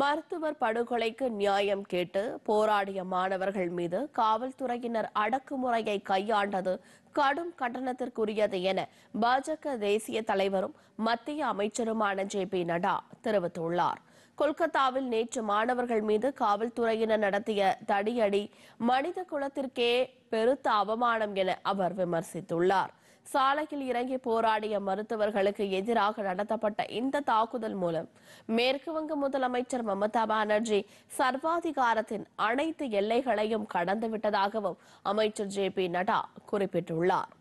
மருத்துவர் படுகொலைக்கு நியாயம் கேட்டு போராடிய மாணவர்கள் மீது காவல்துறையினர் அடக்குமுறையை கையாண்டது கடும் கண்டனத்திற்குரியது என பாஜக தேசிய தலைவரும் மத்திய அமைச்சருமான ஜே பி நட்டா தெரிவித்துள்ளார் கொல்கத்தாவில் நேற்று மாணவர்கள் மீது காவல்துறையினர் நடத்திய தடியடி மனித குலத்திற்கே பெருத்த அவமானம் என அவர் விமர்சித்துள்ளார் சாலையில் இறங்கி போராடிய மருத்துவர்களுக்கு எதிராக நடத்தப்பட்ட இந்த தாக்குதல் மூலம் மேற்கு வங்க முதலமைச்சர் மமதா பானர்ஜி சர்வாதிகாரத்தின் அனைத்து எல்லைகளையும் கடந்துவிட்டதாகவும் அமைச்சர் ஜே பி நட்டா குறிப்பிட்டுள்ளார்